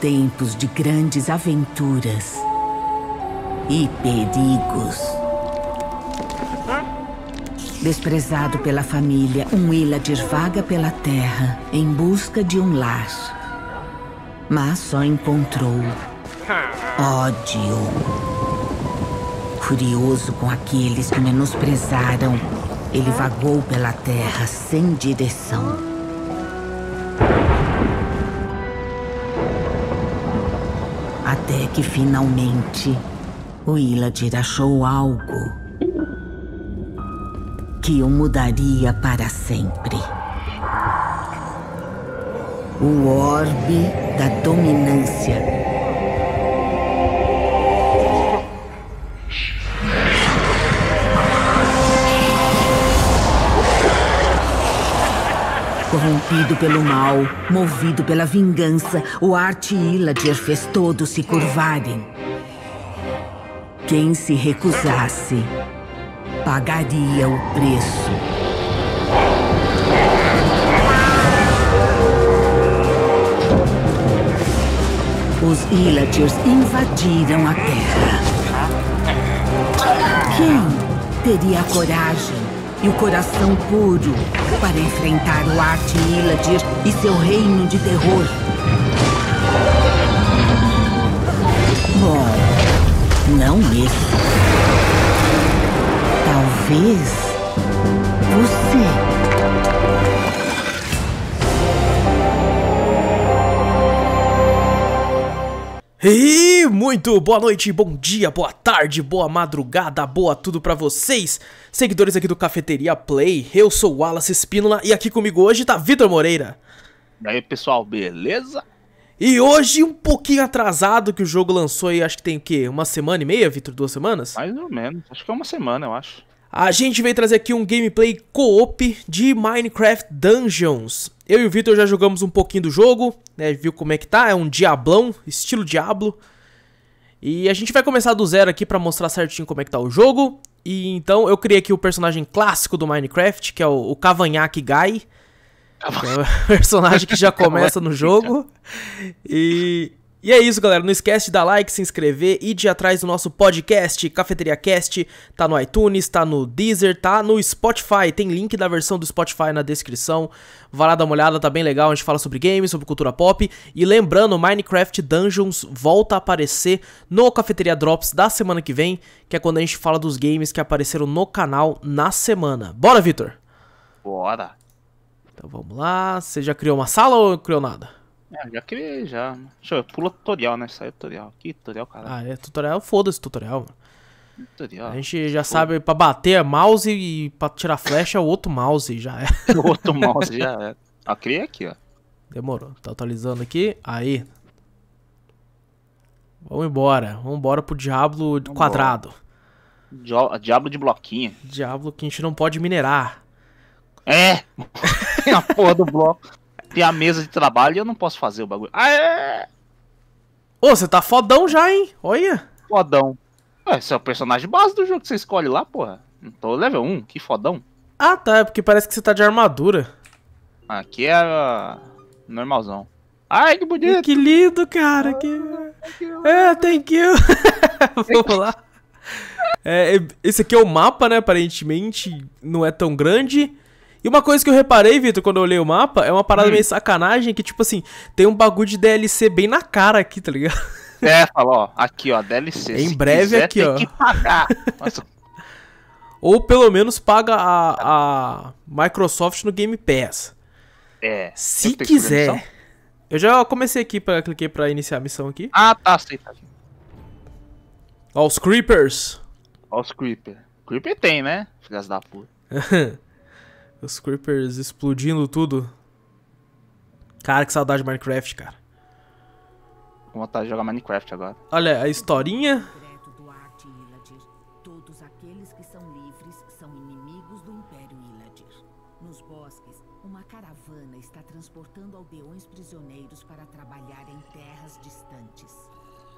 tempos de grandes aventuras e perigos. Desprezado pela família, um Illadir vaga pela terra em busca de um lar. Mas só encontrou ódio. Furioso com aqueles que menosprezaram, ele vagou pela terra sem direção que finalmente o Iladir achou algo que o mudaria para sempre. O orbe da dominância corrompido pelo mal, movido pela vingança, o arte Illager fez todos se curvarem. Quem se recusasse, pagaria o preço. Os Illagers invadiram a Terra. Quem teria a coragem e o coração puro para enfrentar o Arte Miladir e seu reino de terror. Bom, não isso. Talvez você. Hey! muito boa noite, bom dia, boa tarde, boa madrugada, boa tudo para vocês, seguidores aqui do Cafeteria Play. Eu sou Wallace Espínola e aqui comigo hoje tá Vitor Moreira. E aí, pessoal, beleza? E hoje um pouquinho atrasado que o jogo lançou aí, acho que tem o quê? Uma semana e meia, Vitor? Duas semanas? Mais ou menos, acho que é uma semana, eu acho. A gente veio trazer aqui um gameplay co-op de Minecraft Dungeons. Eu e o Vitor já jogamos um pouquinho do jogo, né? Viu como é que tá? É um diablão, estilo diablo. E a gente vai começar do zero aqui pra mostrar certinho como é que tá o jogo. E então eu criei aqui o personagem clássico do Minecraft, que é o, o Cavanhaque Guy. Que é o personagem que já começa no jogo. E e é isso, galera. Não esquece de dar like, se inscrever e de ir atrás do nosso podcast, Cafeteria Cast. Tá no iTunes, tá no Deezer, tá no Spotify. Tem link da versão do Spotify na descrição. Vai lá dar uma olhada, tá bem legal. A gente fala sobre games, sobre cultura pop. E lembrando, Minecraft Dungeons volta a aparecer no Cafeteria Drops da semana que vem, que é quando a gente fala dos games que apareceram no canal na semana. Bora, Vitor? Bora! Então vamos lá. Você já criou uma sala ou criou nada? É, já criei, já. Deixa eu, pula tutorial, né? Sai é tutorial. Que tutorial, cara Ah, é tutorial, foda-se tutorial, mano. Tutorial. A gente já Pô. sabe, pra bater é mouse e pra tirar flecha é o outro mouse, já é. O outro mouse já é. Ah, criei aqui, ó. Demorou. Tá atualizando aqui. Aí. Vamos embora. Vamos embora pro Diablo Vambora. quadrado. Diablo de bloquinho. Diablo que a gente não pode minerar. É! a porra do bloco tem a mesa de trabalho e eu não posso fazer o bagulho. Ah, é! Ô, você tá fodão já, hein? Olha! Fodão. Ué, esse é o personagem base do jogo que você escolhe lá, porra. Então level 1, que fodão. Ah, tá, é porque parece que você tá de armadura. Aqui é uh, normalzão. Ai, que bonito! Que lindo, cara! Que... Ah, é, thank you! Vamos lá. É, esse aqui é o mapa, né? Aparentemente não é tão grande. E uma coisa que eu reparei, Vitor, quando eu olhei o mapa, é uma parada hum. meio sacanagem que, tipo assim, tem um bagulho de DLC bem na cara aqui, tá ligado? É, fala, ó, aqui, ó, DLC. Em breve quiser, aqui, ó. Tem que pagar. Ou pelo menos paga a, a Microsoft no Game Pass. É. Se eu quiser. Eu já comecei aqui, pra, cliquei pra iniciar a missão aqui. Ah, tá, aceitado. Tá. Ó, os Creepers. Ó, os Creepers. Creeper tem, né? Filhas da puta. Os creepers explodindo tudo. Cara, que saudade de Minecraft, cara. Vou vontade de jogar Minecraft agora. Olha, a historinha. Todos aqueles que são livres são inimigos do Império Iladir. Nos bosques, uma caravana está transportando aldeões prisioneiros para trabalhar em terras distantes.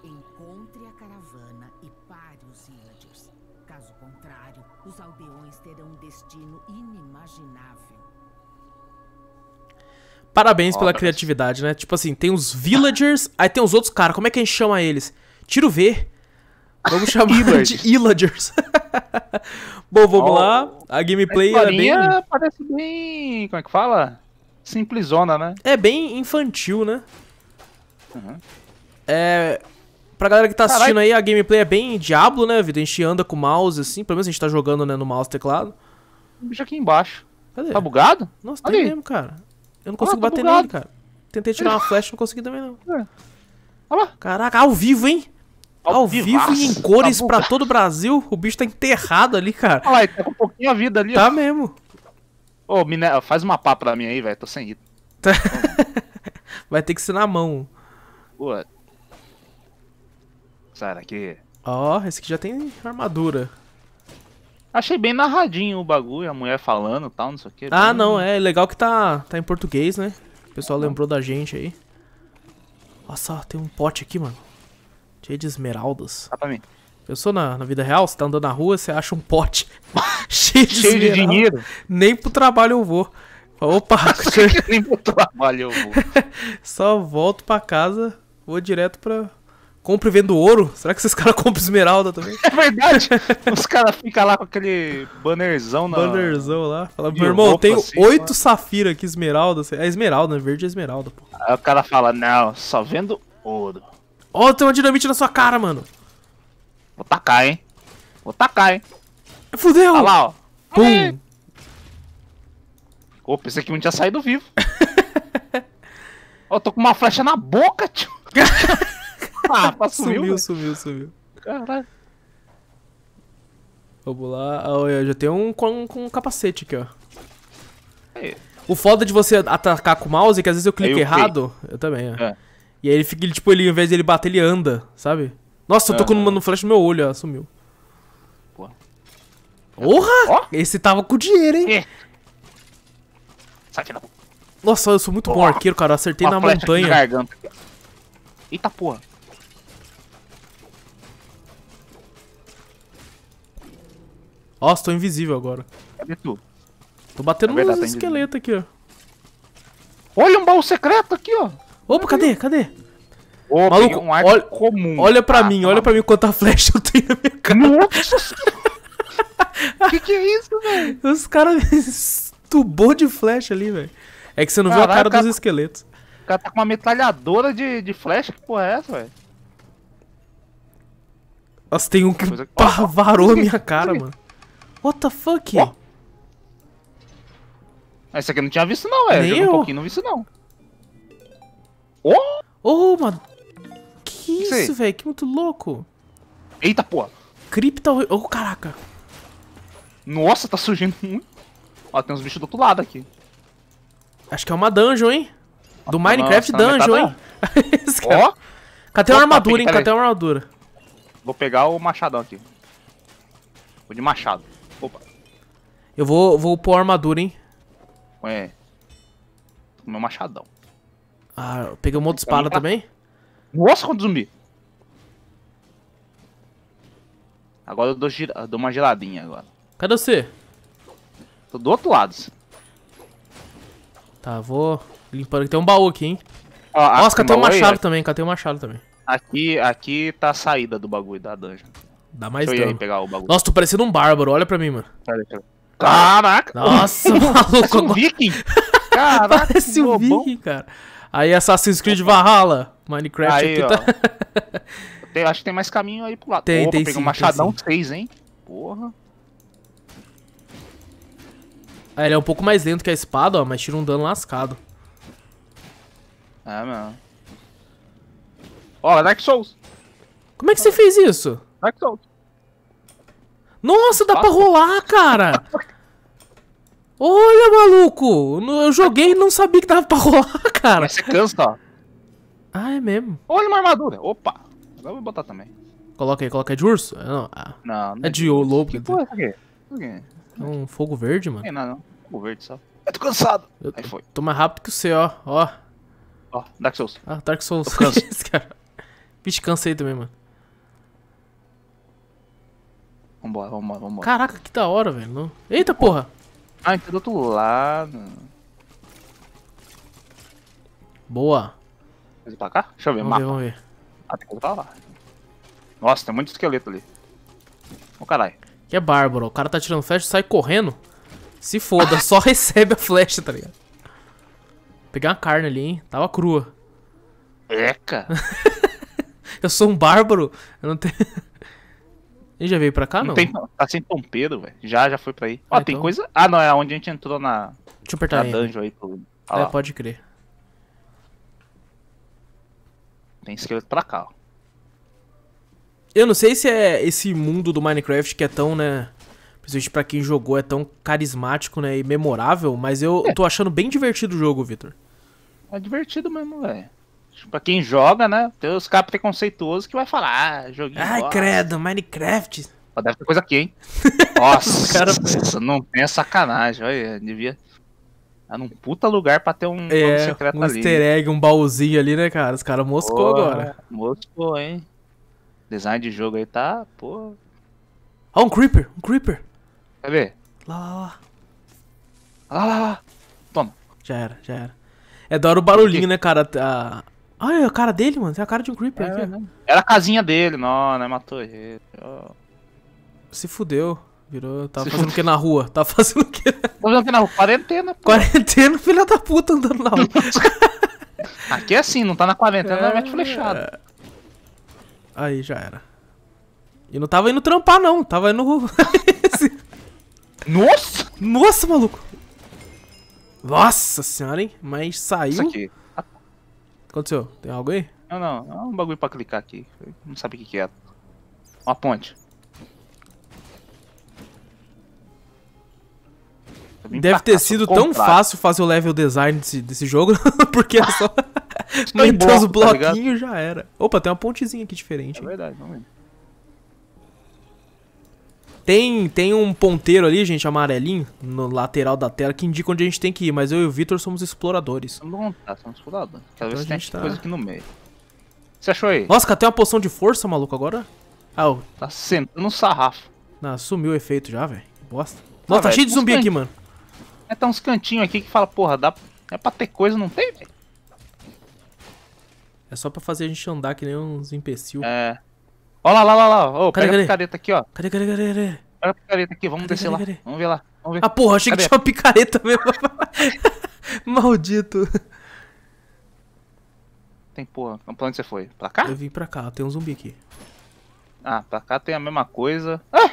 Encontre a caravana e pare os Iladirs. Caso contrário, os aldeões terão um destino inimaginável. Parabéns pela criatividade, né? Tipo assim, tem os villagers, aí tem os outros caras. Como é que a gente chama eles? Tiro V. Vamos chamar de Illagers. Bom, vamos oh, lá. A gameplay a era é bem. Parece bem. Como é que fala? Simplesona, né? É bem infantil, né? Uhum. É. Pra galera que tá assistindo aí, a gameplay é bem Diablo, né, A gente anda com o mouse assim, pelo menos a gente tá jogando né, no mouse teclado. O bicho aqui embaixo. Cadê? Tá bugado? Nossa, tá mesmo, cara. Eu não consigo ah, bater bugado. nele, cara. Tentei tirar uma flecha, não consegui também, não. É. Olha lá. Caraca, ao vivo, hein? Ao, tá ao vivo e em tá cores tá pra todo o Brasil. O bicho tá enterrado ali, cara. Olha lá, ele tá com um pouquinho a vida ali. Tá ó. mesmo. Ô, Minério, faz uma pá pra mim aí, velho. Tô sem ida. Tá. Vai ter que ser na mão. Pô, Sai daqui. Ó, oh, esse aqui já tem armadura. Achei bem narradinho o bagulho, a mulher falando e tal, não sei o que. Ah, bem... não, é legal que tá, tá em português, né? O pessoal tá lembrou da gente aí. Nossa, tem um pote aqui, mano. Cheio de esmeraldas. Tá pra mim. Pensou na, na vida real? Você tá andando na rua, você acha um pote cheio de Cheio de dinheiro? Nem pro trabalho eu vou. Opa! Nem pro trabalho eu vou. Só volto pra casa, vou direto pra, compra e vendo ouro. Será que esses caras compram esmeralda também? É verdade. Os caras ficam lá com aquele bannerzão na. Bannerzão lá. Fala, meu irmão, eu tenho assim, né? oito assim, safira aqui, esmeralda. É esmeralda, né? verde é esmeralda, pô. Aí o cara fala, não, só vendo ouro. Ó, oh, tem uma dinamite na sua cara, mano. Vou tacar, hein? Vou tacar, hein? Fudeu! Olha lá, ó. Pum! Aê. Opa, que não tinha saído vivo. Ó, oh, tô com uma flecha na boca, tio. Mapa ah, sumiu, sumiu, né? Né? sumiu, sumiu. Caralho. Vamos lá. Oh, eu já tenho um com, com um capacete aqui, ó. O foda de você atacar com o mouse é que às vezes eu clico eu errado. Eu também, ó. É. é. E aí ele fica, ele, tipo, ele, ao invés de ele bater, ele anda, sabe? Nossa, eu tô é. com um no flash no meu olho, ó, sumiu. Porra! Porra! Oh? Esse tava com dinheiro, hein? É. Sai da Nossa, eu sou muito porra. bom arqueiro, cara. acertei Uma na montanha. Eita porra. Nossa, tô invisível agora. Cadê é tu? Tô batendo é verdade, nos tá esqueletos aqui, ó. Olha um baú secreto aqui, ó. Opa, cadê? Cadê? Ô, Maluco, um olha, comum. Olha pra ah, mim, tá olha pra mim quanta flecha eu tenho na minha cara. Nossa que que é isso, velho? Os caras tubou de flecha ali, velho. É que você não Caralho, viu a cara, cara dos esqueletos. O cara tá com uma metralhadora de, de flecha, que porra é essa, velho? Nossa, tem um que, que... varou a minha cara, mano. What the fuck? Oh. Essa aqui eu não tinha visto não, é. eu. um pouquinho, não vi isso não. Oh! Oh, mano. Que, é isso, velho? Que muito louco. Eita, porra. Cripta... Oh, caraca. Nossa, tá surgindo muito. Ó, tem uns bichos do outro lado aqui. Acho que é uma dungeon, hein? Do Minecraft dungeon, tá hein? Ó. oh. Cadê uma armadura, hein? Cadê uma armadura? Vou pegar o machadão aqui. O de machado. Opa. Eu vou, vou pôr armadura, hein? Ué. Meu machadão. Ah, peguei um monte de espada também? Nossa, quanto zumbi! Agora eu dou, gira... dou uma geladinha agora. Cadê você? Tô do outro lado. Tá, vou limpando Tem um baú aqui, hein? Ó, Nossa, catei um machado aí, também, catei um machado também. Aqui, aqui tá a saída do bagulho da dungeon. Dá mais Deixa dano. pegar o bagulho. Nossa, tu parecendo um bárbaro, olha pra mim, mano. Caraca! Nossa, maluco. um viking! Caraca, Parece um viking, cara. Aí Assassin's Creed Opa. Valhalla, Minecraft aí, aqui tá... tem, acho que tem mais caminho aí pro lado. Tem, Opa, tem peguei sim, um machadão 6, hein? Porra. Ah, ele é um pouco mais lento que a espada, ó, mas tira um dano lascado. É, mano. Ó, Dark Souls. Como é que você fez isso? Dark Souls. Nossa, dá pra rolar, cara! Olha, maluco! Eu joguei e não sabia que dava pra rolar, cara. Mas você cansa, Ah, é mesmo. Olha uma armadura. Opa! Agora eu vou botar também. Coloca aí, coloca. É de urso? É, não, ah. não, não é, é de, de lobo. Que né? porra é É um fogo verde, mano. Não, não, Fogo verde só. Eu tô cansado. Eu aí foi. Tô mais rápido que o seu, ó. Ó. Ó, Dark Souls. Ah, Dark Souls. Eu canso. cara. Vixe, cansei também, mano. vambora, vambora, vambora. Caraca, que da hora, velho. Eita porra! Ah, entrou tá do outro lado. Boa. Vai pra cá? Deixa eu ver, vamos mapa. Ver, vamos ver. Ah, tem que voltar lá. Nossa, tem muito esqueleto ali. Ô oh, caralho. Que é bárbaro. O cara tá tirando flecha e sai correndo. Se foda, só recebe a flecha, tá ligado? Peguei uma carne ali, hein? Tava crua. Eca! eu sou um bárbaro. Eu não tenho. Ele já veio pra cá, não? não? Tem, tá sem pompeiro, velho. Já, já foi pra aí. Ah, Ó, então... tem coisa. Ah, não, é onde a gente entrou na. Deixa eu apertar na dungeon aí. Pro... Ah, é, pode crer. Tem esqueleto pra cá, ó. Eu não sei se é esse mundo do Minecraft que é tão, né? Principalmente pra quem jogou, é tão carismático, né? E memorável, mas eu é. tô achando bem divertido o jogo, Victor. É divertido mesmo, velho. Tipo, pra quem joga, né? Tem os caras preconceituosos que vai falar, ah, joguinho. Ai, bosta. credo, Minecraft. Ó, deve ter coisa aqui, hein? Nossa, cara, não tem sacanagem. Olha, devia. Tá num puta lugar pra ter um é, secreto um ali. Um easter egg, um baúzinho ali, né, cara? Os caras moscou agora. Moscou, hein? Design de jogo aí tá, pô. Ó, ah, um creeper, um creeper. Cadê? Lá, lá, lá. Lá, lá, lá. Toma. Já era, já era. É da hora o barulhinho, né, cara? A, Olha a cara dele, mano. Tem a cara de um Creeper é, aqui, né? Era a casinha dele, não, né? Matou ele. Oh. Se fudeu. Virou. Tava Se fazendo o que na rua? Tava fazendo o que? Tava fazendo o que na rua? Quarentena, pô. Quarentena, filha da puta andando na rua. aqui é assim, não tá na quarentena, é... mete é. flechada. Aí já era. E não tava indo trampar, não. Tava indo. Nossa! Nossa, maluco! Nossa senhora, hein? Mas saiu. Isso aqui. Aconteceu? Tem algo aí? Não, não. É um bagulho pra clicar aqui. Não sabe o que, que é. Uma ponte. Tá Deve ter sido tão fácil fazer o level design desse, desse jogo, porque é só. Tá Meteu os tá bloquinhos tá já era. Opa, tem uma pontezinha aqui diferente. É verdade, vamos ver. Tem, tem um ponteiro ali, gente, amarelinho, no lateral da tela, que indica onde a gente tem que ir, mas eu e o Vitor somos exploradores. Vamos tá, somos exploradores. Quero então ver se tem tá... coisa aqui no meio. Você achou aí? Nossa, tem uma poção de força, maluco, agora? Ah, oh. Tá sentando um sarrafo. Ah, sumiu o efeito já, velho. Bosta. Ah, Nossa, ah, tá véio, cheio de zumbi aqui, mano. É, tá uns cantinhos aqui que fala, porra, dá... é pra ter coisa, não tem, velho? É só pra fazer a gente andar que nem uns imbecil. É. Olha lá, lá, lá, lá. Ô, cadê, pega cadê? a picareta aqui, ó. Cadê, cadê, cadê, cadê? Pega a picareta aqui, vamos cadê, descer cadê, lá. Cadê? Vamos ver lá. Vamos ver. Ah, porra, achei cadê? que tinha uma picareta mesmo. Maldito. Tem porra. Pra onde você foi? Pra cá? Eu vim pra cá, tem um zumbi aqui. Ah, pra cá tem a mesma coisa. Ah!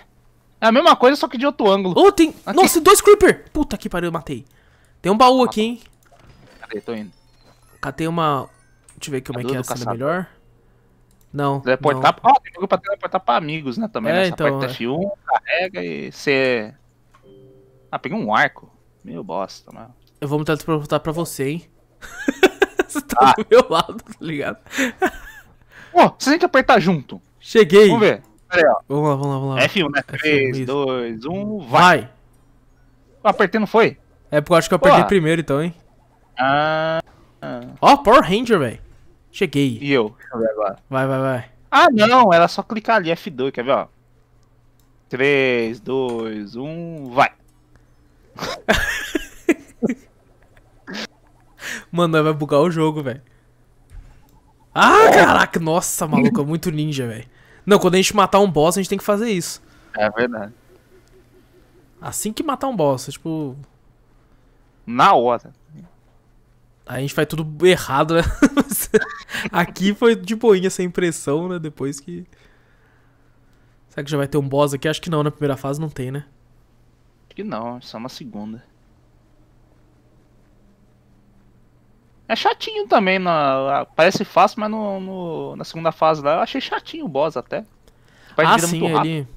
É a mesma coisa, só que de outro ângulo. Oh, tem... Aqui. Nossa, tem dois creeper! Puta que pariu, eu matei. Tem um baú aqui, hein. Cadê? Tô indo. Cadê uma... Deixa eu ver como é que é essa melhor. Não. Teleportar, não. Pra, ah, pra teleportar pra amigos, né? Também, é, né? Então, aperta é. F1, carrega e você. É- ah, peguei um arco. Meu bosta, mano. Eu vou me transportar pra você, hein? você tá ah. do meu lado, tá ligado? Pô, você tem que apertar junto. Cheguei. Vamos ver. Pera aí, ó. Vamos lá, vamos lá, vamos lá. F1, né? 3, F1, 2, 1, vai. Vai. apertei, não foi? É porque eu acho que eu apertei Pô. primeiro, então, hein? Ah. Ó, oh, Power Ranger, velho. Cheguei. E eu? Deixa eu ver agora. Vai, vai, vai. Ah, não, era só clicar ali, F2, quer ver, ó. 3, 2, 1, vai. Mano, vai bugar o jogo, velho. Ah, caraca, nossa, maluco, é muito ninja, velho. Não, quando a gente matar um boss, a gente tem que fazer isso. É verdade. Assim que matar um boss, tipo. Na hora. A gente faz tudo errado, né? aqui foi de boinha essa impressão né? Depois que. Será que já vai ter um boss aqui? Acho que não, na primeira fase não tem, né? Acho que não, só uma segunda. É chatinho também, na, parece fácil, mas no, no, na segunda fase lá eu achei chatinho o boss até. Ah, sim, ele.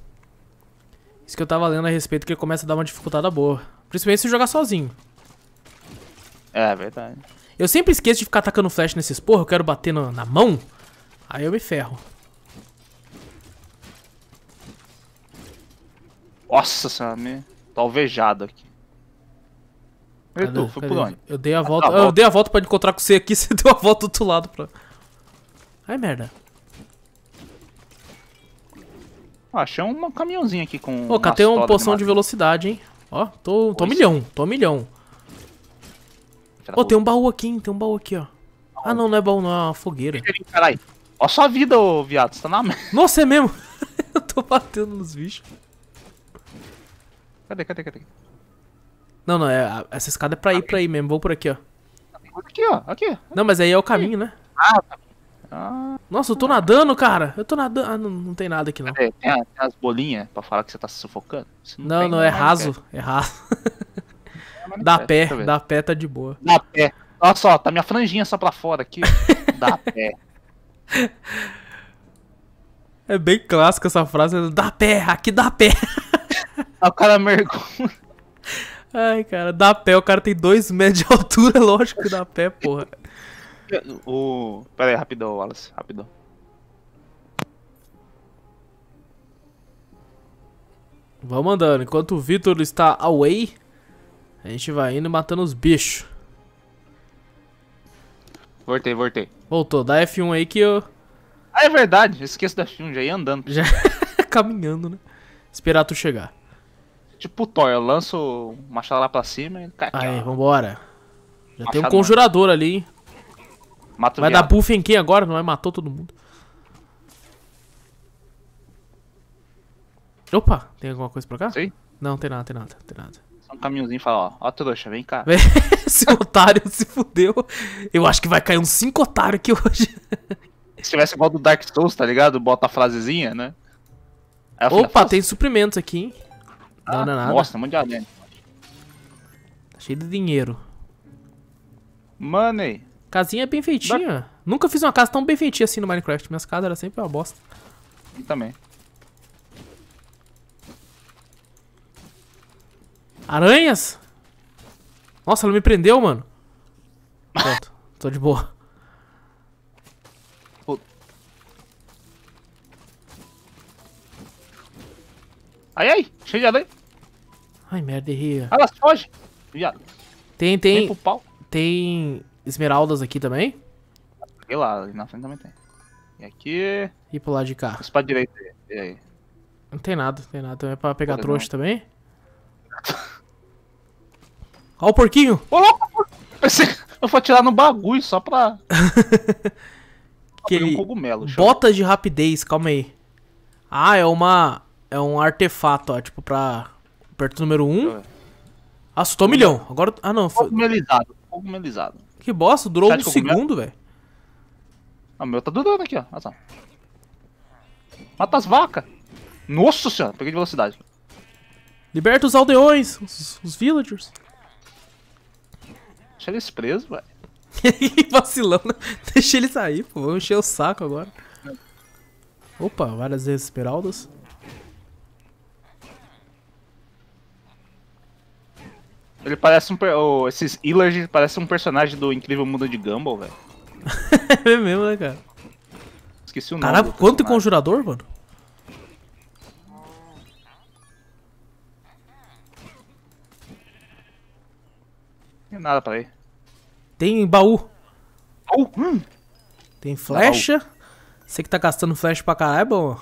Isso que eu tava lendo a respeito, que ele começa a dar uma dificuldade boa. Principalmente se jogar sozinho. É, verdade. Eu sempre esqueço de ficar atacando flash nesses porra, eu quero bater na, na mão. Aí eu me ferro. Nossa senhora, me... tô tá alvejado aqui. Cadê? Eu foi por onde? Eu dei a ah, volta. Ah, eu dei a volta pra encontrar com você aqui, você deu a volta do outro lado pra. Ai merda. Ah, achei um caminhãozinho aqui com. Ô, oh, catei uma poção de, de velocidade, hein? Ó, tô, tô milhão, tô milhão. Ô, oh, tem um baú aqui, hein? Tem um baú aqui, ó. Ah, não, não é baú, não. É uma fogueira. Caralho. Ó sua vida, ô viado. Você tá na merda. Nossa, é mesmo? Eu tô batendo nos bichos. Cadê, cadê, cadê? Não, não. É, essa escada é pra ir, tá pra ir mesmo. Vou por aqui, ó. Aqui, ó. Aqui. Não, mas aí é o caminho, né? Ah, tá. Ah, Nossa, eu tô nadando, cara. Eu tô nadando. Ah, não, não tem nada aqui não. Tem, tem as bolinhas pra falar que você tá se sufocando? Você não, não, não é raso. É raso. Dá pé, tá dá pé tá de boa. Dá pé. Olha só, tá minha franjinha só pra fora aqui. dá pé. É bem clássica essa frase, né? dá pé, aqui dá pé. Aí o cara mergulha. Ai, cara, dá pé, o cara tem dois metros de altura, lógico que dá pé, porra. O... Pera aí, rapidão, Wallace, rapidão. Vamos andando, enquanto o Vitor está away, a gente vai indo matando os bichos. Voltei, voltei. Voltou, dá F1 aí que eu... Ah, é verdade, esqueço da F1, já ia andando. Já caminhando, né? Esperar tu chegar. Tipo o Thor, eu lanço o machado lá pra cima e cai. Aí, vambora. Já machado tem um conjurador ali, hein? vai viado. dar buff em quem agora? Não vai? Matou todo mundo. Opa, tem alguma coisa pra cá? Sim. Não, tem nada, tem nada, tem nada um caminhãozinho e fala, ó, ó trouxa, vem cá. Esse otário se fudeu. Eu acho que vai cair uns 5 otários aqui hoje. Se tivesse igual do Dark Souls, tá ligado? Bota a frasezinha, né? Aí Opa, tem suprimentos aqui, hein? Ah, não, não, nada. Nossa, um monte de além. Tá cheio de dinheiro. Money. Casinha bem feitinha. Da... Nunca fiz uma casa tão bem feitinha assim no Minecraft. Minhas casas eram sempre uma bosta. Eu também. Aranhas? Nossa, ela me prendeu, mano. Pronto, tô de boa. Ai, ai, cheio de aranha. Ai, merda, errei. Ah, elas fogem. Viado. Tem, tem... Tem, pau. tem esmeraldas aqui também? E lá, ali na frente também tem. E aqui... E pro lado de cá. Isso pra direita. E aí? Não tem nada, não tem nada. é pra pegar trouxa também? Ó o porquinho! Ô, louco! porquinho. eu vou atirar no bagulho só pra. que um cogumelo. Botas de rapidez, calma aí. Ah, é uma. É um artefato, ó. Tipo, pra. Perto número 1. Um. Ah, assustou um milhão. Agora. Ah, não. Foi... Cogumelizado. Cogumelizado. Que bosta, durou Sete um segundo, velho. Ah, meu tá durando aqui, ó. Ah, tá. Mata as vacas. Nossa senhora, peguei de velocidade. Liberta os aldeões, os, os villagers. Deixa eles presos, vai. Vacilão, né? Deixa ele sair, pô. Vou encher o saco agora. Opa, várias Esmeraldas. Ele parece um. Oh, esses Illard parecem um personagem do Incrível Mundo de Gumball, velho. é mesmo, né, cara? Esqueci o nome. Caraca, quanto conjurador, mano? Tem nada pra ir. Tem baú. Baú? Hum. Tem flecha. Baú. Você que tá gastando flecha pra caralho, é bom.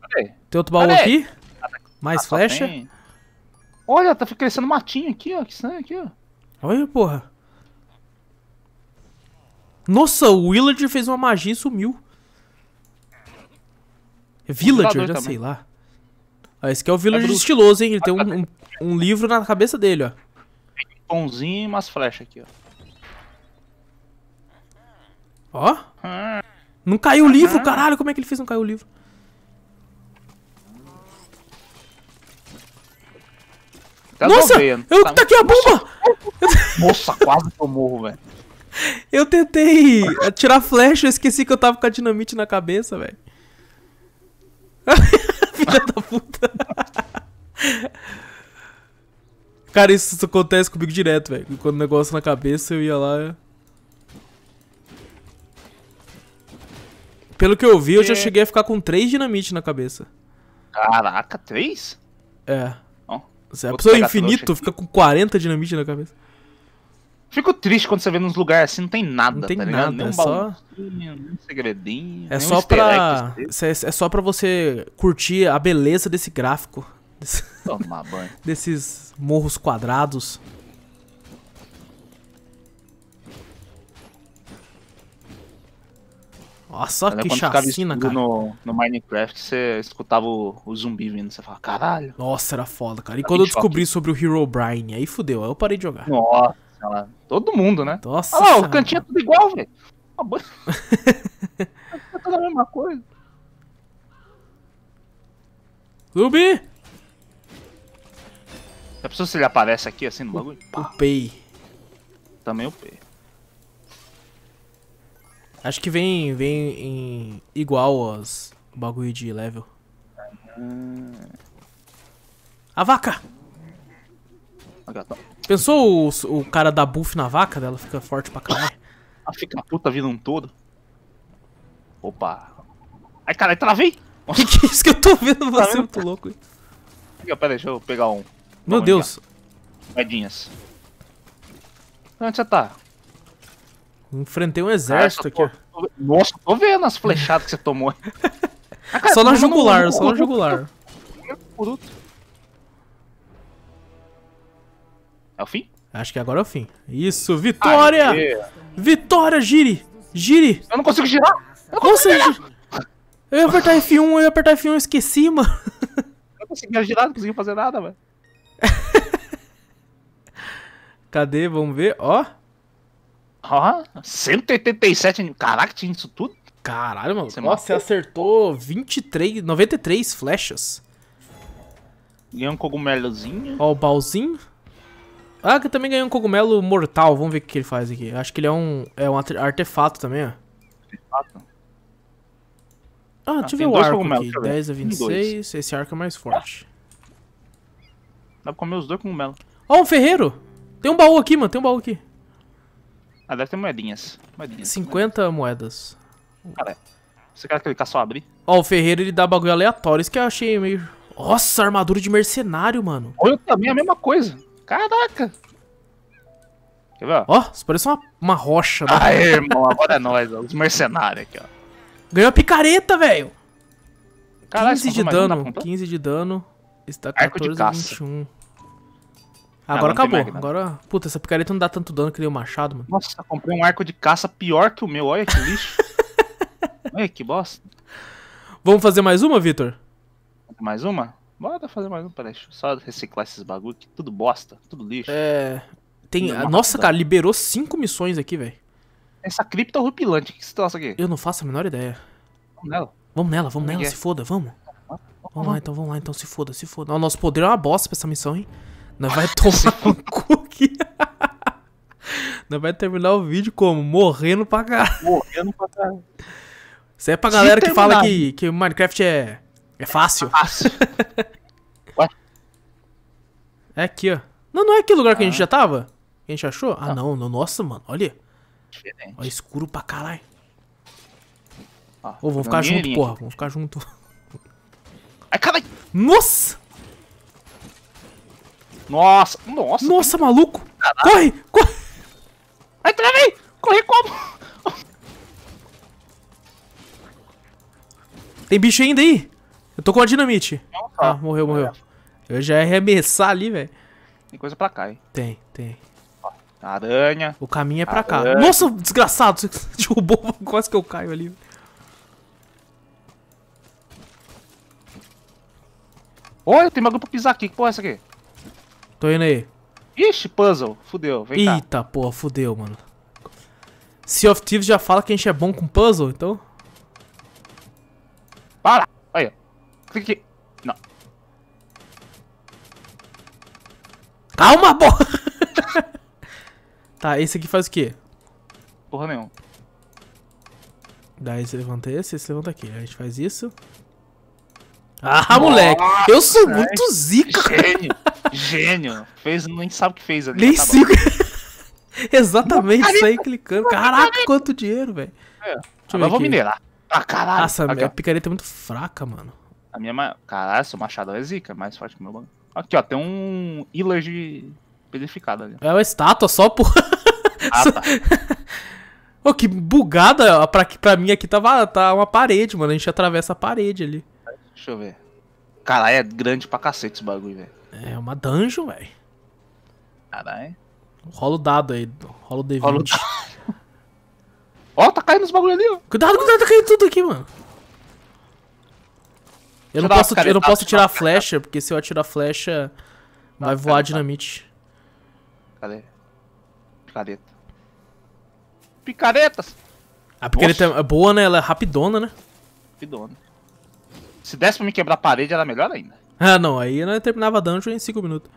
Peraí. Tem outro baú aqui. Ah, tá Mais ah, flecha. Tem... Olha, tá crescendo matinho aqui, ó. Que estranho aqui, ó. Olha, porra. Nossa, o Willager fez uma magia e sumiu. É Villager, já sei lá. Ah, esse aqui é o é Villager é estiloso, hein? Ele tem um, um, um livro na cabeça dele, ó pãozinho e umas flechas aqui, ó. Ó? Não caiu o livro, caralho! Como é que ele fez não cair o livro? Tá Nossa! eu tá taquei tá a bomba! Nossa, quase que eu morro, velho. Eu tentei atirar flecha, eu esqueci que eu tava com a dinamite na cabeça, velho. Filha da puta. Cara, isso acontece comigo direto, velho. Quando o negócio na cabeça, eu ia lá. Pelo que eu vi, eu já é. cheguei a ficar com três dinamite na cabeça. Caraca, três? É. é a pessoa é infinito, fica com 40 dinamite na cabeça. Fico triste quando você vê nos lugares assim, não tem nada, não tá tem tá nada, nem um é só... nem segredinho, é só pra... É só pra você curtir a beleza desse gráfico. Tomar banho. Desses morros quadrados. Nossa, Olha, que chacina, cara. No, no Minecraft, você escutava o, o zumbi vindo, você fala, caralho. Nossa, era foda, cara. E quando eu descobri choque. sobre o Hero Brian, aí fudeu, aí eu parei de jogar. Nossa, todo mundo, né? Nossa. Olha lá, o cantinho é tudo igual, velho. é tudo a mesma coisa. Zumbi! Já pensou se ele aparece aqui assim no bagulho? O Pei. Também o Pei. Acho que vem, vem em igual aos bagulho de level. A vaca! Ah, pensou o, o cara dar buff na vaca dela? Fica forte pra caralho. Ela ah, fica puta a vida um todo. Opa. Ai, caralho, travei! Que que é isso que eu tô vendo? Tá Você é muito louco. Pera, deixa eu pegar um. Meu Bom, Deus. Moedinhas. Onde você tá? Enfrentei um exército aqui. Tô, nossa, tô vendo as flechadas que você tomou. Ah, cara, só na jugular, só na jugular. É o fim? Acho que agora é o fim. Isso, vitória! Aê. Vitória, gire! Gire! Eu não consigo girar! Eu não consigo girar. Eu ia apertar F1, eu ia apertar F1, eu esqueci, mano. Eu não conseguia girar, não conseguia fazer nada, velho. Cadê? Vamos ver, ó. Ó, oh, 187. Caraca, tinha isso tudo? Caralho, mano. Você, Nossa, você acertou 23, 93 flechas. Ganhou um cogumelozinho. Ó, o balzinho. Ah, que também ganhou um cogumelo mortal. Vamos ver o que ele faz aqui. Acho que ele é um, é um artefato também, ó. Artefato? Ah, deixa eu ah, ver o arco aqui. 10 a 26. Esse arco é mais forte. Dá pra comer os dois cogumelos. Ó, oh, um ferreiro! Tem um baú aqui, mano. Tem um baú aqui. Ah, deve ter moedinhas. moedinhas 50 moedas. moedas. Cara, você quer clicar só abrir? Ó, o ferreiro ele dá bagulho aleatório. Isso que eu achei meio... Nossa, armadura de mercenário, mano. Eu também, é a mesma coisa. Caraca. Quer ver, ó? Ó, isso parece uma, uma rocha. Né? Aê, irmão, agora é nós, ó. Os mercenários aqui, ó. Ganhou a picareta, velho. 15 de dano, 15 de dano. Está 14 Arco de caça. Ah, Agora ah, acabou. Agora, puta, essa picareta não dá tanto dano que nem o machado, mano. Nossa, comprei um arco de caça pior que o meu. Olha que lixo. Olha que bosta. Vamos fazer mais uma, Vitor? Mais uma? Bora fazer mais uma, peraí. Só reciclar esses bagulho que tudo bosta, tudo lixo. É. Tem... Nossa, cara, liberou cinco missões aqui, velho. Essa cripta é horripilante, o que você trouxe aqui? Eu não faço a menor ideia. Vamos nela. Vamos nela, vamos nela, se foda, vamos. Vamos lá então, vamos lá então, se foda, se foda. O nosso poder é uma bosta pra essa missão, hein? Nós vai tomar um cookie. Nós vai terminar o vídeo como? Morrendo pra caralho. Morrendo pra caralho. Isso é pra galera que fala que, que Minecraft é, é fácil. fácil. é aqui, ó. Não, não é aquele lugar ah. que a gente ah. já tava? Que a gente achou? Ah, não. não, nossa, mano. Olha. Olha, escuro pra caralho. Ô, oh, vamos ficar junto, porra. Vamos ficar junto. Ai, caralho. Nossa! Nossa, nossa. Nossa, maluco. Corre, corre. Vai, Trevei. Tá corre como? Tem bicho ainda aí? Eu tô com a dinamite. Não, ah, morreu, morreu. Eu já ia arremessar ali, velho. Tem coisa pra cá, hein? Tem, tem. Ó, aranha. O caminho é pra aranha. cá. Nossa, desgraçado. Você derrubou quase que eu caio ali. Olha, tem bagulho pra pisar aqui. Que porra é essa aqui? Tô indo aí. Ixi, puzzle. Fudeu, vem Eita, cá. Eita, porra, fudeu, mano. Sea of Thieves já fala que a gente é bom com puzzle, então? Para! ó. Clique aqui. Não. Calma, porra! tá, esse aqui faz o quê? Porra nenhuma. Daí você levanta esse, esse levanta aqui. A gente faz isso. Ah, Nossa, moleque! Eu sou muito zica! Gênio! Gênio. Fez, nem sabe o que fez ali. Nem tá cinco. Exatamente, Boa, saí clicando. Caraca, quanto dinheiro, velho. É. Deixa eu vou minerar. Ah, caralho. Nossa, aqui, a picareta é muito fraca, mano. A minha. maior. Caralho, seu machado é zica, mais forte que o meu banco. Aqui, ó, tem um de pedrificado ali. É uma estátua só, por. Ah, tá. Pô, que bugada. Pra, pra mim aqui tava, tá uma parede, mano. A gente atravessa a parede ali. Deixa eu ver. Caralho, é grande pra cacete esse bagulho, velho. É uma dungeon, velho. Caralho. Rola o dado aí, rola o D20. ó, tá caindo os bagulho ali, ó. Cuidado, cuidado, tá caindo tudo aqui, mano. Eu não, posso, eu não posso tirar a flecha, porque se eu atirar a flecha, vai voar tá. dinamite. Cadê? Picareta. Picaretas! A picareta Nossa. é boa, né? Ela é rapidona, né? Rapidona. Se desse pra me quebrar a parede, era melhor ainda. Ah, não. Aí eu terminava a dungeon em 5 minutos.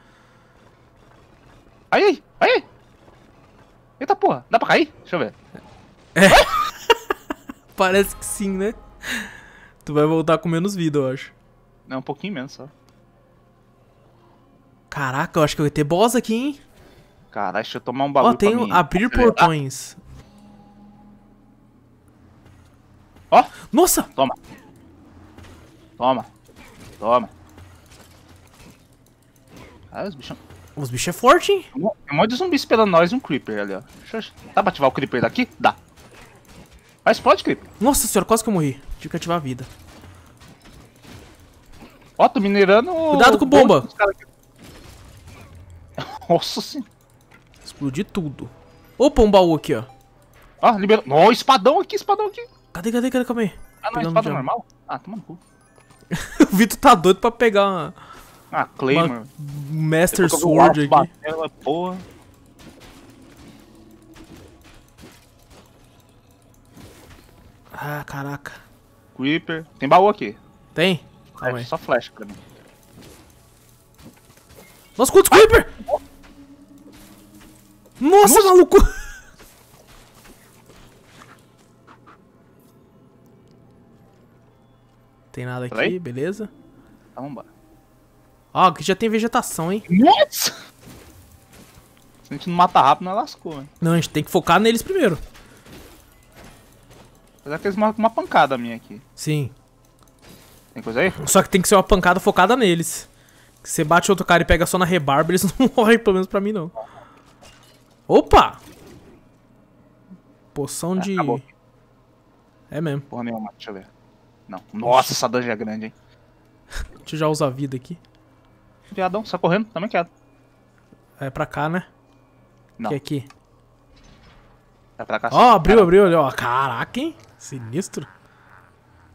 Aí, aí, aí. Eita porra, dá pra cair? Deixa eu ver. É. Parece que sim, né? Tu vai voltar com menos vida, eu acho. É um pouquinho menos só. Caraca, eu acho que eu ia ter boss aqui, hein? Caralho, deixa eu tomar um bagulho Ó, tem mim... abrir portões. Ó. Nossa! Toma. Toma. Toma. Ah, os bichos... Os bichos é forte, hein? Tem um monte de zumbis esperando nós e um Creeper ali, ó. Deixa... Dá pra ativar o Creeper daqui? Dá. Mas pode, Creeper. Nossa senhora, quase que eu morri. Tive que ativar a vida. Ó, tô minerando... Cuidado com bomba. Nossa senhora. Explodi tudo. Opa, um baú aqui, ó. Ó, ah, liberou... Ó, espadão aqui, espadão aqui. Cadê, cadê, cadê? Calma aí. Ah, não, espada normal? Ah, toma no cu. o Vitor tá doido pra pegar uma. Ah, Claymore. Uma Master Sword aqui. Batela, porra. Ah, caraca. Creeper. Tem baú aqui. Tem? Calma é, aí. só flecha pra mim. Nossa, quantos Creeper! Ah, Nossa, Nossa, maluco! tem nada aqui, beleza? Tá então bomba. Ó, aqui já tem vegetação, hein? Nossa! Se a gente não mata rápido, não lascou, hein? Né? Não, a gente tem que focar neles primeiro. Apesar que eles marcam uma pancada minha aqui. Sim. Tem coisa aí? Só que tem que ser uma pancada focada neles. você bate outro cara e pega só na rebarba, eles não morrem, pelo menos pra mim, não. Opa! Poção é, de... Acabou. É mesmo. Porra nenhuma, deixa eu ver. Não. Nossa, essa dungeon é grande, hein? Deixa eu já usar a vida aqui. Viadão, sai correndo, também tá quero. É pra cá, né? Não. Que é aqui. É pra cá. Ó, oh, abriu, abriu, ó. Caraca, hein? Sinistro.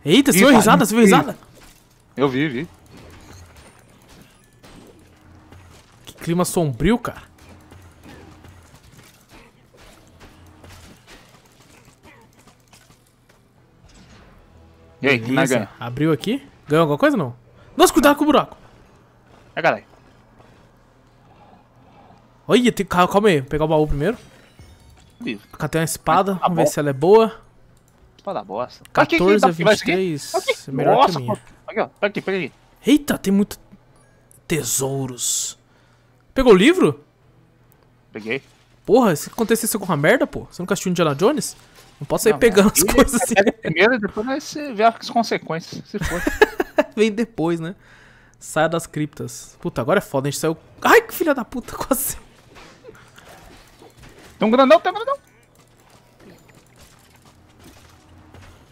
Eita, você viu risada, você viu risada? Eu vi, vi. Que clima sombrio, cara. E aí, Beleza. Abriu aqui. Ganhou alguma coisa não? Nossa, cuidado não. com o buraco. É, caralho. Olha, tem... calma aí. Vou pegar o baú primeiro. Beleza. Catei uma espada. Tá vamos ver se ela é boa. Espada bosta. 14 tá a 23. Aqui. Melhor Nossa, que a minha. Aqui, ó. Pega aqui, pega aqui. Eita, tem muito... Tesouros. Pegou o livro? Peguei. Porra, se acontecesse aconteceu com uma merda, pô. Você nunca de Indiana Jones? Não posso sair não, pegando as coisas é assim. Pega é primeiro, depois aí você vê as consequências, se for. Vem depois, né? Saia das criptas. Puta, agora é foda, a gente saiu. Ai, que filha da puta, quase. Tem um grandão, tem um grandão.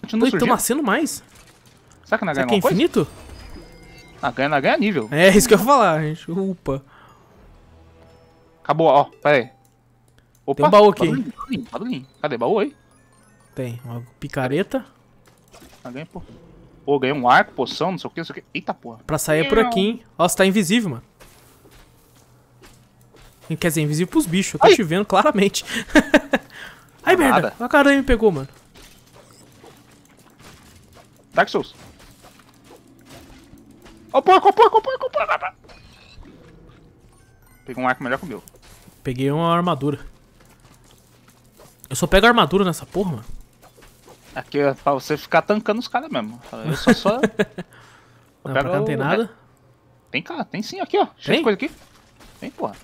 Continua Tô, nascendo mais. Será que não ganha é Será que é infinito? Coisa? Ah, ganha, não ganha nível. É, isso que eu ia falar, gente. Upa. Acabou, ó. Pera aí. Opa, tem um baú aqui. Barulhinho, barulhinho, barulhinho. Cadê baú aí? Tem. Uma picareta. alguém pô. Pô, ganhei um arco, poção, não sei o que, não sei o que. Eita, porra. Pra sair não. por aqui, hein. Ó, você tá invisível, mano. Quer dizer, invisível pros bichos. Eu tô Ai. te vendo claramente. Ai, merda. a aranha me pegou, mano. Dark Souls. Ó oh, o porco, porco, porco, porco. Peguei um arco melhor que o meu. Peguei uma armadura. Eu só pego armadura nessa porra, mano. Aqui é pra você ficar tancando os caras mesmo. Eu só só. eu não, não tem o... nada? Tem cara, tem sim, aqui ó. Cheio tem? de coisa aqui. Tem porra.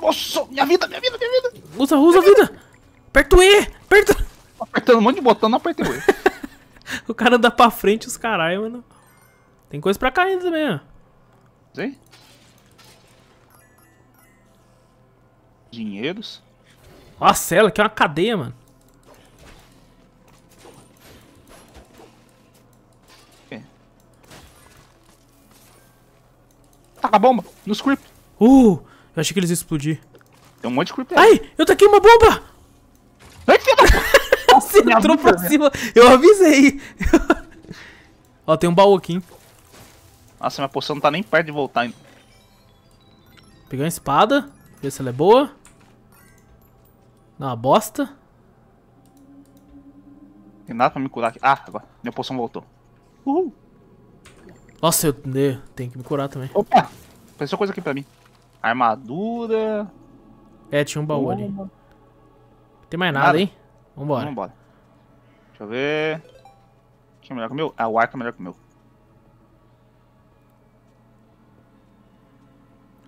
Nossa, minha vida, minha vida, minha vida. Usa, usa a vida. vida. Aperta o E, aperta. Apertando um monte de botão, não apertei o E. o cara anda pra frente, os caralho, mano. Tem coisa pra cair também, ó. Sim. Dinheiros. Nossa, ela aqui é uma cadeia, mano. a bomba nos creep. Uh, eu achei que eles iam explodir. Tem um monte de creep aí. Ai, eu taquei uma bomba! Ai, filho da... Você entrou vida, cima. Eu avisei. Ó, tem um baú aqui, hein. Nossa, minha poção não tá nem perto de voltar ainda. Peguei uma espada. Ver se ela é boa. Dá uma bosta. Tem nada pra me curar aqui. Ah, agora. Minha poção voltou. Uhul. Nossa, eu tenho que me curar também. Opa! Pensou coisa aqui pra mim. Armadura. É, tinha um baú ali. Não tem mais nada, nada, hein? Vambora. Vambora. Deixa eu ver. Que é melhor que o meu? Ah, o arco é melhor que o meu.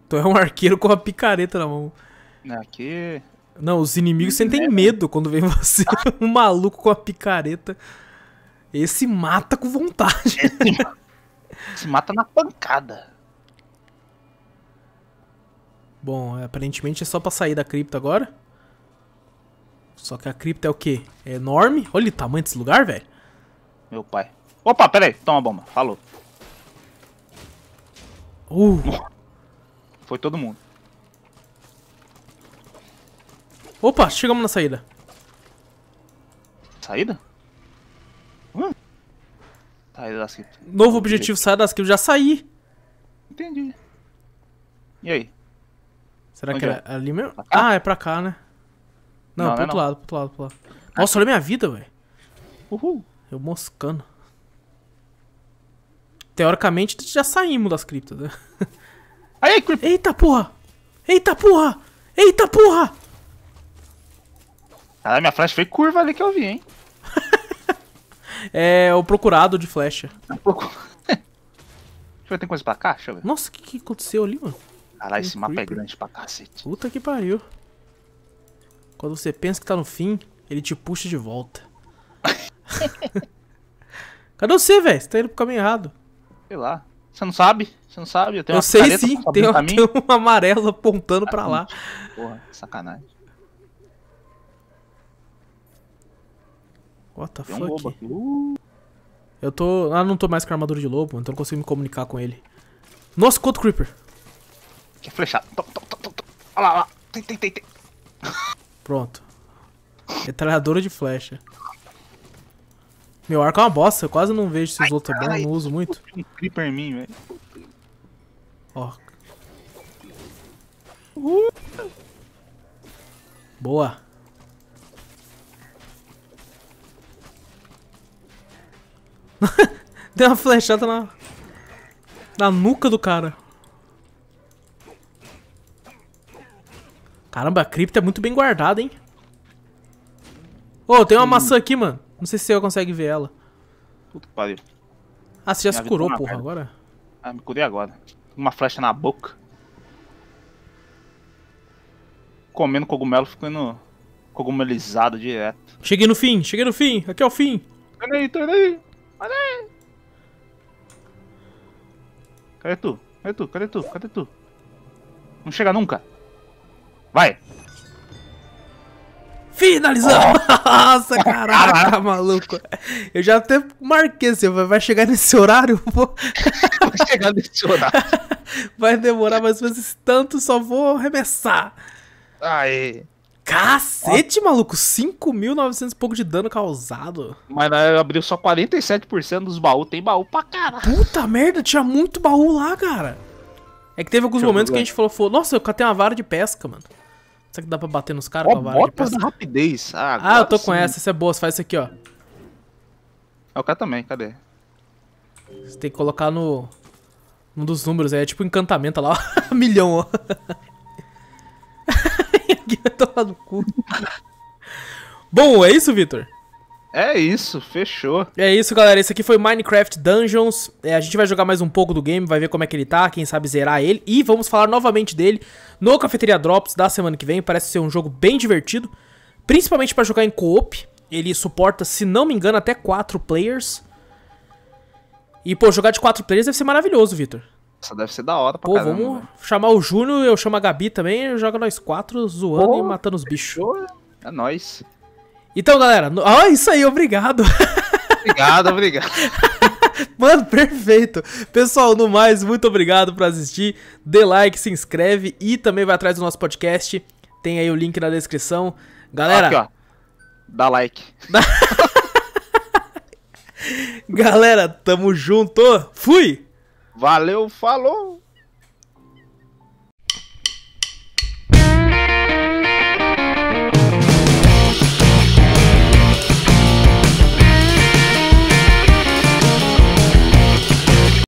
Tu então é um arqueiro com uma picareta na mão. É, aqui. Não, os inimigos sentem medo. É. medo quando vem você, um maluco com a picareta. Esse mata com vontade. Esse mata. Se mata na pancada. Bom, aparentemente é só pra sair da cripta agora. Só que a cripta é o quê? É enorme. Olha o tamanho desse lugar, velho. Meu pai. Opa, pera aí. Toma a bomba. Falou. Uh. Foi todo mundo. Opa, chegamos na saída. Saída? Sai das script. Novo objetivo sai da script, já saí. Entendi. E aí? Será Onde que era é? é ali mesmo? Ah, é pra cá, né? Não, não pro né, outro não. lado, pro outro lado, pro outro lado. Nossa, olha a minha vida, velho. Uhul. Eu moscando. Teoricamente, já saímos das criptas, né? Aí, cripto. Eita porra! Eita porra! Eita porra! Caralho, minha flash foi curva ali que eu vi, hein? É o procurado de flecha. É Deixa eu ver, tem coisa pra cá? Deixa eu ver. Nossa, o que, que aconteceu ali, mano? Caralho, esse mapa é grande pra cacete. Puta que pariu. Quando você pensa que tá no fim, ele te puxa de volta. Cadê você, velho? Você tá indo pro caminho errado. Sei lá. Você não sabe? Você não sabe? Eu, tenho eu sei sim, tem, tem um amarelo apontando pra lá. Porra, sacanagem. What the Tem fuck? Um lobo aqui. Uh. Eu tô... Ah, não tô mais com armadura de lobo, então não consigo me comunicar com ele. Nossa, quanto creeper! Que flechado. Tô, tô, tô, tô. Olha lá, olha lá. Tem, tem, tem, tem. Pronto. Metralhadora de flecha. Meu arco é uma bosta, eu quase não vejo esses outros bom, não uso muito. Um creeper em mim, velho. Ó. Boa. Deu uma flechada na... Na nuca do cara. Caramba, a cripta é muito bem guardada, hein? Ô, oh, tem uma hum. maçã aqui, mano. Não sei se você consegue ver ela. Puta que pariu. Ah, você já Minha se curou, porra, perda. agora? Ah, me curei agora. Uma flecha na boca. Comendo cogumelo, ficando cogumelizado direto. Cheguei no fim, cheguei no fim. Aqui é o fim. Tô indo aí, tô indo aí. Cadê? É. Cadê tu? Cadê tu? Cadê tu? Cadê tu? Não chega nunca. Vai. Finalizamos! Oh. Nossa, caraca, maluco. Eu já até marquei, assim, vai chegar nesse horário? Vou... vai chegar nesse horário. Vai demorar mais vezes tanto, só vou arremessar. Aí. Cacete, maluco! 5.900 e pouco de dano causado. Mas né, abriu só 47% dos baús. Tem baú pra caralho. Puta merda, tinha muito baú lá, cara. É que teve alguns Deixa momentos que a gente falou, falou, nossa, eu catei uma vara de pesca, mano. Será que dá pra bater nos caras com a vara de pesca? Da rapidez. Ah, ah eu tô sim. com essa, essa é boa. Você faz isso aqui, ó. É o cara também, cadê? Você tem que colocar no... Um dos números, é tipo encantamento lá, ó. Milhão, ó tomar no cu. Bom, é isso, Vitor? É isso, fechou. É isso, galera. Esse aqui foi Minecraft Dungeons. É, a gente vai jogar mais um pouco do game, vai ver como é que ele tá, quem sabe zerar ele. E vamos falar novamente dele no Cafeteria Drops da semana que vem. Parece ser um jogo bem divertido, principalmente para jogar em co-op. Ele suporta, se não me engano, até 4 players. E, pô, jogar de 4 players deve ser maravilhoso, Vitor. Nossa, deve ser da hora pra Pô, caramba. vamos chamar o Júnior, eu chamo a Gabi também, joga nós quatro zoando Pô, e matando os bichos. Né? É nóis. Então, galera, no... ah, isso aí, obrigado. Obrigado, obrigado. Mano, perfeito. Pessoal, no mais, muito obrigado por assistir. Dê like, se inscreve e também vai atrás do nosso podcast. Tem aí o link na descrição. Galera, Aqui, ó. dá like. Galera, tamo junto. Fui. Valeu, falou!